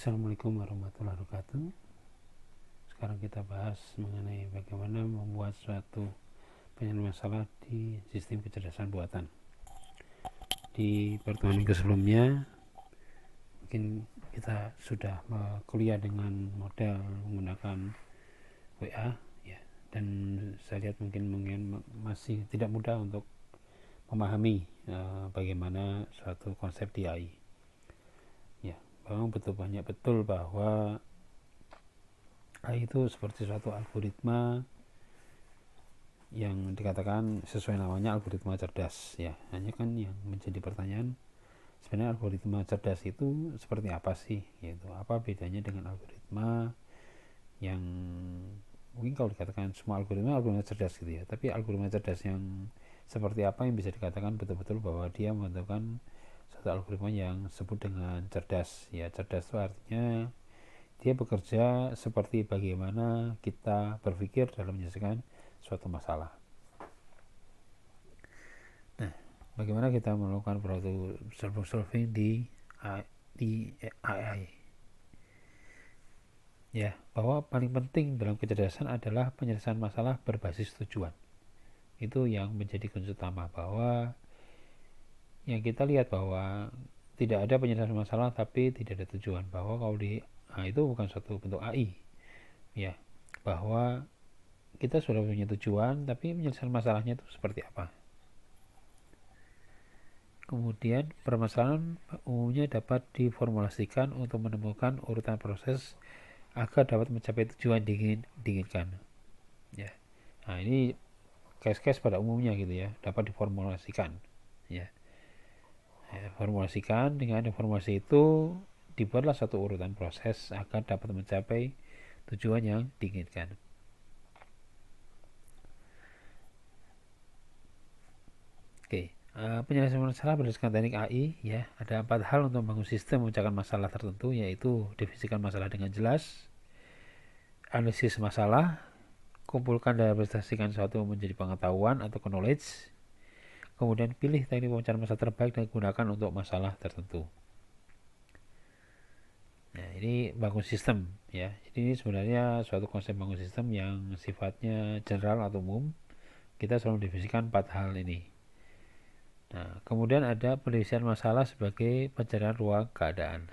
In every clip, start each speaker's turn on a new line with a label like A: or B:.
A: Assalamualaikum warahmatullahi wabarakatuh sekarang kita bahas mengenai bagaimana membuat suatu penyelesaian masalah di sistem kecerdasan buatan di pertemuan minggu sebelumnya mungkin kita sudah kuliah dengan model menggunakan WA ya dan saya lihat mungkin mungkin masih tidak mudah untuk memahami uh, bagaimana suatu konsep DI memang betul banyak betul bahwa AI ah, itu seperti suatu algoritma yang dikatakan sesuai namanya algoritma cerdas ya hanya kan yang menjadi pertanyaan sebenarnya algoritma cerdas itu seperti apa sih yaitu apa bedanya dengan algoritma yang mungkin kalau dikatakan semua algoritma algoritma cerdas gitu ya tapi algoritma cerdas yang seperti apa yang bisa dikatakan betul-betul bahwa dia membutuhkan satu algoritma yang disebut dengan cerdas ya cerdas itu artinya dia bekerja seperti bagaimana kita berpikir dalam menyelesaikan suatu masalah nah bagaimana kita melakukan suatu problem solving di di AI ya bahwa paling penting dalam kecerdasan adalah penyelesaian masalah berbasis tujuan itu yang menjadi kunci utama bahwa ya kita lihat bahwa tidak ada penyelesaian masalah tapi tidak ada tujuan bahwa kalau di nah itu bukan suatu bentuk AI ya bahwa kita sudah punya tujuan tapi penyelesaian masalahnya itu seperti apa kemudian permasalahan umumnya dapat diformulasikan untuk menemukan urutan proses agar dapat mencapai tujuan dingin diinginkan ya nah ini case-case pada umumnya gitu ya dapat diformulasikan ya informasikan dengan informasi itu dibuatlah satu urutan proses agar dapat mencapai tujuan yang diinginkan. Oke, eh, penyelesaian masalah berdasarkan teknik AI ya. Ada empat hal untuk membangun sistem memecahkan masalah tertentu yaitu definisikan masalah dengan jelas, analisis masalah, kumpulkan dan prestasikan suatu menjadi pengetahuan atau knowledge, kemudian pilih teknik pemecahan masalah terbaik dan gunakan untuk masalah tertentu. Nah, ini bangun sistem ya. Jadi ini sebenarnya suatu konsep bangun sistem yang sifatnya general atau umum. Kita selalu divisikan empat hal ini. Nah, kemudian ada penelitian masalah sebagai pencarian ruang keadaan.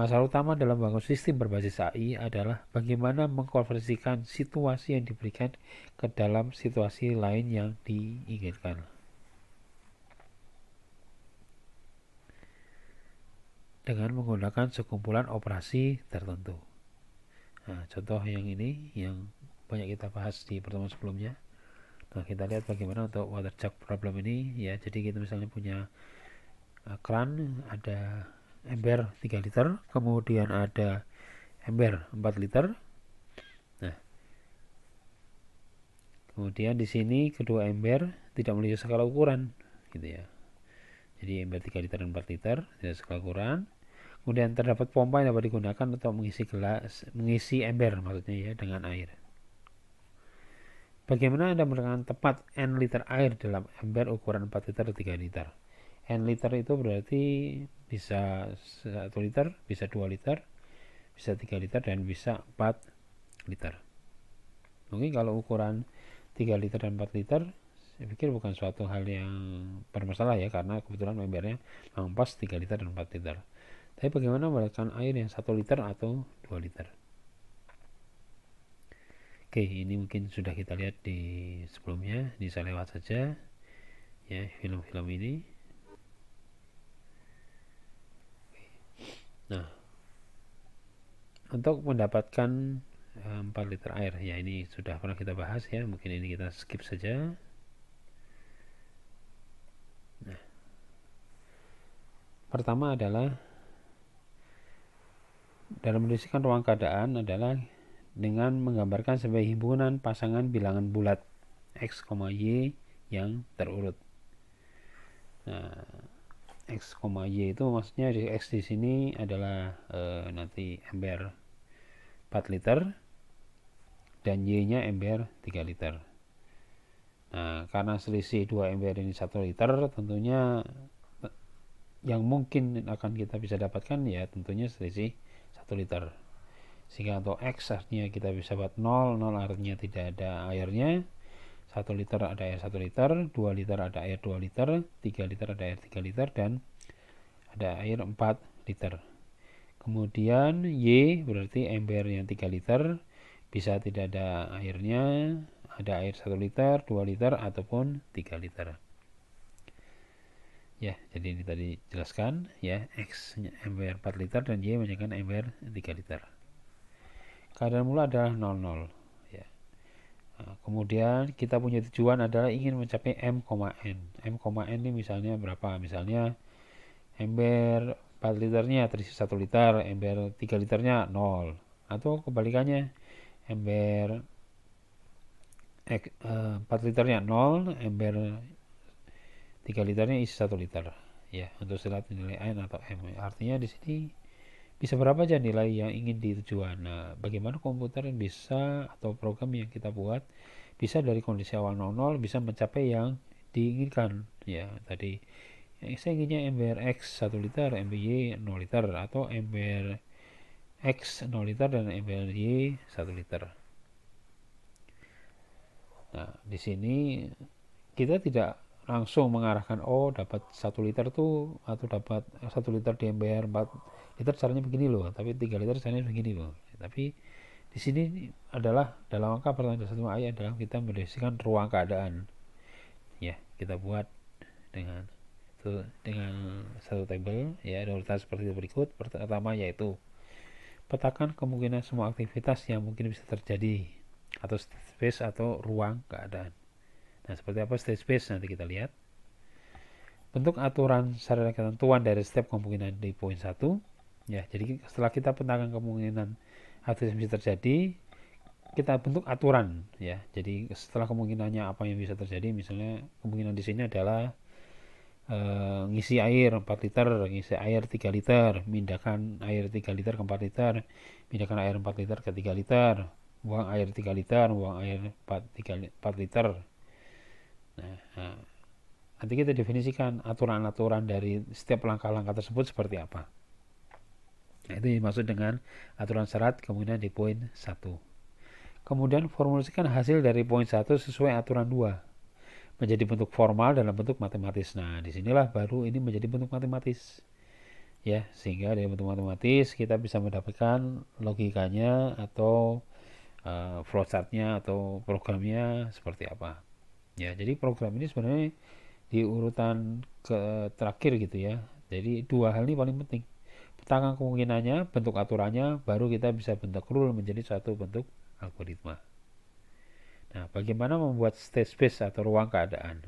A: Masalah utama dalam bangun sistem berbasis AI adalah bagaimana mengkonversikan situasi yang diberikan ke dalam situasi lain yang diinginkan. Dengan menggunakan sekumpulan operasi tertentu. Nah, contoh yang ini yang banyak kita bahas di pertemuan sebelumnya. Nah, kita lihat bagaimana untuk water jug problem ini ya. Jadi kita misalnya punya uh, eh, kran ada ember 3 liter kemudian ada ember 4 liter nah kemudian di sini kedua ember tidak memiliki skala ukuran gitu ya jadi ember 3 liter dan 4 liter tidak skala ukuran kemudian terdapat pompa yang dapat digunakan untuk mengisi gelas mengisi ember maksudnya ya dengan air bagaimana anda menggunakan tepat n liter air dalam ember ukuran 4 liter 3 liter and liter itu berarti bisa 1 liter, bisa 2 liter, bisa 3 liter dan bisa 4 liter. Mungkin kalau ukuran 3 liter dan 4 liter saya pikir bukan suatu hal yang bermasalah ya karena kebetulan membernya memang pas 3 liter dan 4 liter. Tapi bagaimana menggunakan air yang 1 liter atau 2 liter? Oke, ini mungkin sudah kita lihat di sebelumnya, di saya lewat saja ya film-film ini. untuk mendapatkan 4 eh, liter air ya ini sudah pernah kita bahas ya mungkin ini kita skip saja nah pertama adalah dalam menuliskan ruang keadaan adalah dengan menggambarkan sebagai himpunan pasangan bilangan bulat x, y yang terurut. Nah, x, y itu maksudnya x di sini adalah e, nanti ember 4 liter dan Y-nya ember 3 liter. Nah, karena selisih 2 ember ini 1 liter, tentunya yang mungkin akan kita bisa dapatkan ya tentunya selisih 1 liter. Sehingga untuk X artinya kita bisa buat 0, 0 artinya tidak ada airnya, 1 liter ada air 1 liter, 2 liter ada air 2 liter, 3 liter ada air 3 liter, dan ada air 4 liter kemudian Y berarti embernya 3 liter bisa tidak ada airnya ada air 1 liter, 2 liter ataupun 3 liter ya jadi ini tadi jelaskan ya X ember 4 liter dan Y menyajikan ember 3 liter keadaan mula adalah 00 ya. Nah, kemudian kita punya tujuan adalah ingin mencapai M, N M, N ini misalnya berapa misalnya ember 4 liternya terisi 1 liter, ember 3 liternya 0. Atau nah, kebalikannya, ember 4 eh, liternya 0, ember 3 liternya isi 1 liter. Ya, untuk silat nilai N atau M. Artinya di sini bisa berapa aja nilai yang ingin ditujuan. Nah, bagaimana komputer yang bisa atau program yang kita buat bisa dari kondisi awal 00 bisa mencapai yang diinginkan ya tadi ya, saya inginnya ember X 1 liter, ember Y 0 liter atau ember X 0 liter dan ember Y 1 liter nah di sini kita tidak langsung mengarahkan oh dapat satu liter tuh atau dapat satu liter di ember 4 liter caranya begini loh tapi 3 liter caranya begini loh tapi di sini adalah dalam angka pertanyaan satu ayat adalah kita mendefinisikan ruang keadaan ya kita buat dengan dengan satu tabel ya ada urutan seperti berikut pertama yaitu petakan kemungkinan semua aktivitas yang mungkin bisa terjadi atau space atau ruang keadaan nah seperti apa state space nanti kita lihat bentuk aturan secara ketentuan dari setiap kemungkinan di poin 1 ya jadi setelah kita petakan kemungkinan aktivitas bisa terjadi kita bentuk aturan ya jadi setelah kemungkinannya apa yang bisa terjadi misalnya kemungkinan di sini adalah e, ngisi air 4 liter, ngisi air 3 liter, pindahkan air 3 liter ke 4 liter, pindahkan air 4 liter ke 3 liter, buang air 3 liter, buang air 4, 3, 4 liter. Nah, nah, nanti kita definisikan aturan-aturan dari setiap langkah-langkah tersebut seperti apa. Nah, itu dimaksud dengan aturan syarat kemudian di poin 1. Kemudian formulasikan hasil dari poin 1 sesuai aturan 2 menjadi bentuk formal dalam bentuk matematis. Nah, disinilah baru ini menjadi bentuk matematis. Ya, sehingga dari bentuk matematis kita bisa mendapatkan logikanya atau uh, eh, flowchartnya atau programnya seperti apa. Ya, jadi program ini sebenarnya di urutan ke terakhir gitu ya. Jadi dua hal ini paling penting. Petakan kemungkinannya, bentuk aturannya, baru kita bisa bentuk rule menjadi satu bentuk algoritma. Nah, bagaimana membuat state space atau ruang keadaan?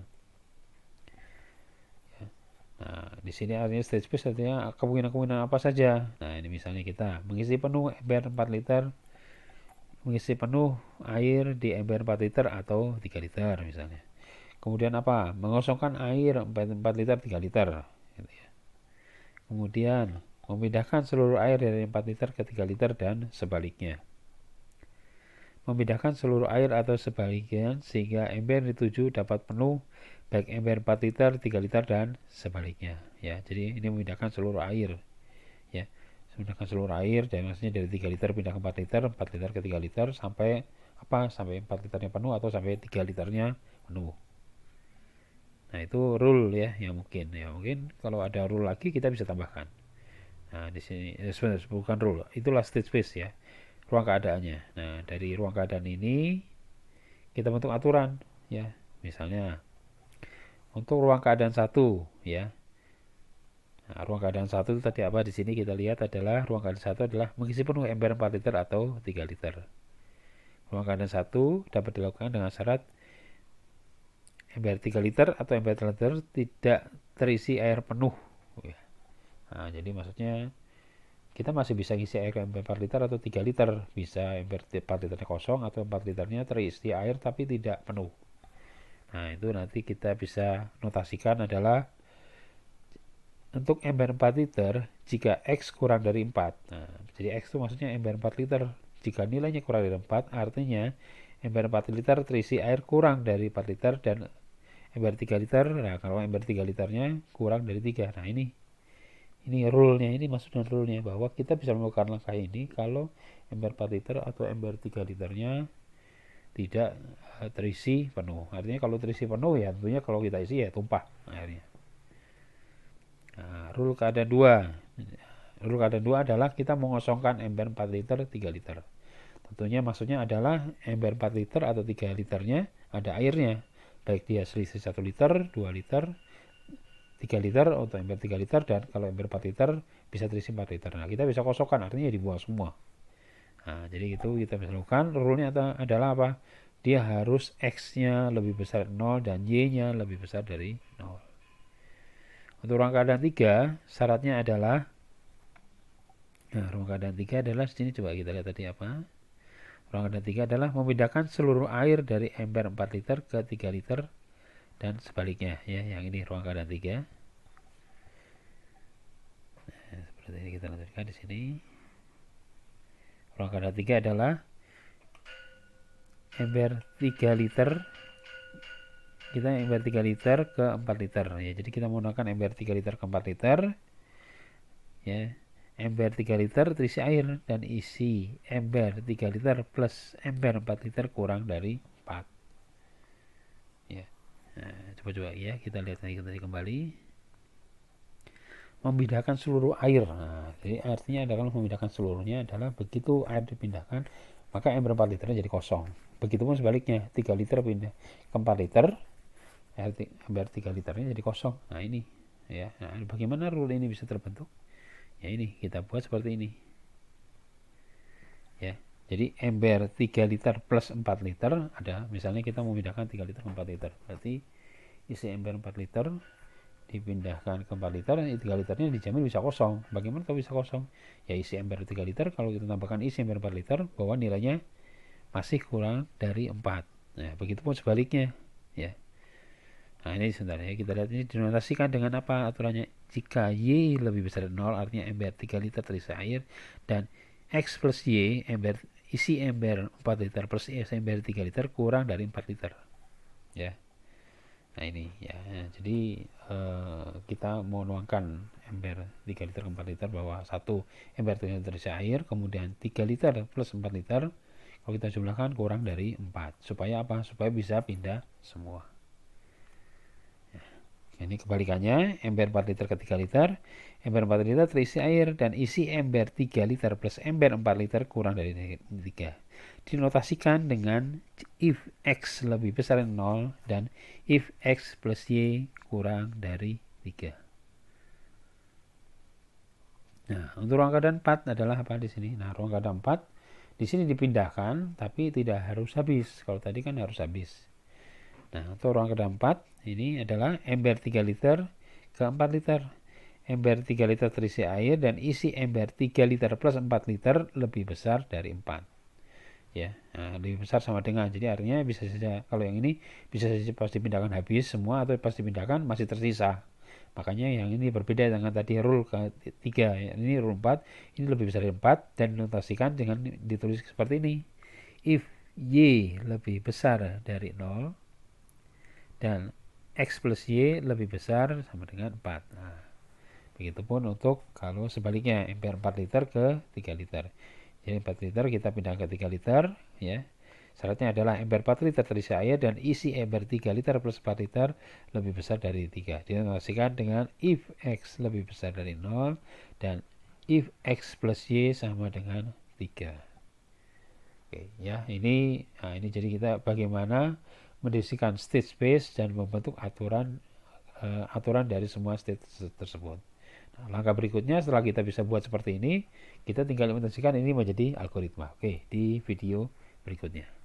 A: Ya. Nah, di sini artinya state space artinya kemungkinan-kemungkinan apa saja. Nah, ini misalnya kita mengisi penuh ember 4 liter, mengisi penuh air di ember 4 liter atau 3 liter misalnya. Kemudian apa? Mengosongkan air 4, 4 liter 3 liter. Gitu ya. Kemudian memindahkan seluruh air dari 4 liter ke 3 liter dan sebaliknya. Memindahkan seluruh air atau sebaliknya sehingga ember dituju dapat penuh baik ember 4 liter, 3 liter dan sebaliknya ya. Jadi ini memindahkan seluruh air ya. Memindahkan seluruh air dan maksudnya dari 3 liter pindah ke 4 liter, 4 liter ke 3 liter sampai apa? Sampai 4 liternya penuh atau sampai 3 liternya penuh. Nah, itu rule ya yang mungkin ya. Mungkin kalau ada rule lagi kita bisa tambahkan. Nah, di sini eh, sebenarnya bukan rule, itulah state space ya. Ruang keadaannya. Nah, dari ruang keadaan ini kita bentuk aturan ya. Misalnya untuk ruang keadaan satu ya. Nah, ruang keadaan satu itu tadi apa di sini kita lihat adalah ruang keadaan satu adalah mengisi penuh ember 4 liter atau 3 liter. Ruang keadaan satu dapat dilakukan dengan syarat ember 3 liter atau ember 3 liter tidak terisi air penuh. Ya. Nah, jadi maksudnya kita masih bisa ngisi air 4 liter atau 3 liter bisa 4 liternya kosong atau 4 liternya terisi air tapi tidak penuh nah itu nanti kita bisa notasikan adalah untuk ember 4 liter jika X kurang dari 4 nah, jadi X itu maksudnya ember 4 liter jika nilainya kurang dari 4 artinya ember 4 liter terisi air kurang dari 4 liter dan ember 3 liter nah kalau ember 3 liternya kurang dari 3 nah ini ini rule-nya ini maksudnya rule-nya bahwa kita bisa melakukan langkah ini kalau ember 4 liter atau ember 3 liternya tidak eh, terisi penuh artinya kalau terisi penuh ya tentunya kalau kita isi ya tumpah airnya nah, rule keadaan 2 rule keadaan 2 adalah kita mengosongkan ember 4 liter 3 liter tentunya maksudnya adalah ember 4 liter atau 3 liternya ada airnya baik dia selisih 1 liter 2 liter 3 liter atau oh, ember 3 liter dan kalau ember 4 liter bisa terisi 4 liter. Nah, kita bisa kosongkan artinya dibuang semua. Nah, jadi itu kita bisa lakukan. Rule-nya adalah apa? Dia harus X-nya lebih besar 0 dan Y-nya lebih besar dari 0. Untuk ruang keadaan 3, syaratnya adalah Nah, ruang keadaan 3 adalah sini coba kita lihat tadi apa? Ruang keadaan 3 adalah membedakan seluruh air dari ember 4 liter ke 3 liter dan sebaliknya ya yang ini ruang keadaan 3 nah, seperti ini kita lanjutkan di sini ruang keadaan 3 adalah ember 3 liter kita ember 3 liter ke 4 liter ya jadi kita menggunakan ember 3 liter ke 4 liter ya ember 3 liter terisi air dan isi ember 3 liter plus ember 4 liter kurang dari 4 coba-coba eh, ya kita lihat lagi kembali. Memindahkan seluruh air. Nah, jadi artinya adalah memindahkan seluruhnya adalah begitu air dipindahkan maka air berapa liter jadi kosong. Begitupun sebaliknya 3 liter pindah ke 4 liter ember 3 liternya jadi kosong. Nah ini ya. Nah, bagaimana rule ini bisa terbentuk? Ya ini kita buat seperti ini. Jadi ember 3 liter plus 4 liter ada, misalnya kita memindahkan 3 liter ke 4 liter. Berarti isi ember 4 liter dipindahkan ke 4 liter, dan 3 liternya dijamin bisa kosong. Bagaimana kalau bisa kosong? Ya isi ember 3 liter, kalau kita tambahkan isi ember 4 liter, bahwa nilainya masih kurang dari 4. Nah, begitu pun sebaliknya. ya. Nah, ini sebentar ya, kita lihat ini dinotasikan dengan apa aturannya. Jika Y lebih besar dari 0, artinya ember 3 liter terisi air, dan X plus Y, ember isi ember 4 liter plus isi ember 3 liter kurang dari 4 liter ya nah ini ya jadi eh, kita mau nuangkan ember 3 liter ke 4 liter bahwa satu ember 3 liter isi air kemudian 3 liter plus 4 liter kalau kita jumlahkan kurang dari 4 supaya apa supaya bisa pindah semua ini kebalikannya, ember 4 liter ke 3 liter. Ember 4 liter terisi air dan isi ember 3 liter plus ember 4 liter kurang dari 3. Dinotasikan dengan if X lebih besar dari 0 dan if X plus Y kurang dari 3. Nah, untuk ruang keadaan 4 adalah apa di sini? Nah, ruang keadaan 4 di sini dipindahkan tapi tidak harus habis. Kalau tadi kan harus habis. Nah, untuk ruangan keempat ini adalah ember 3 liter ke 4 liter. Ember 3 liter terisi air dan isi ember 3 liter plus 4 liter lebih besar dari 4. Ya, nah, lebih besar sama dengan. Jadi artinya bisa saja kalau yang ini bisa saja pasti pindahkan habis semua atau pasti pindahkan masih tersisa. Makanya yang ini berbeda dengan tadi rule ke 3 ini rule 4, ini lebih besar dari 4 dan notasikan dengan ditulis seperti ini. If Y lebih besar dari 0, dan X plus Y lebih besar sama dengan 4 nah, begitupun untuk kalau sebaliknya MPR 4 liter ke 3 liter jadi 4 liter kita pindah ke 3 liter ya syaratnya adalah ember 4 liter dari saya dan isi ember 3 liter plus 4 liter lebih besar dari 3 dinotasikan dengan if X lebih besar dari 0 dan if X plus Y sama dengan 3 Oke, ya ini nah ini jadi kita bagaimana mendisikan state space dan membentuk aturan uh, aturan dari semua state tersebut. Nah, langkah berikutnya setelah kita bisa buat seperti ini, kita tinggal implementasikan ini menjadi algoritma. Oke, di video berikutnya.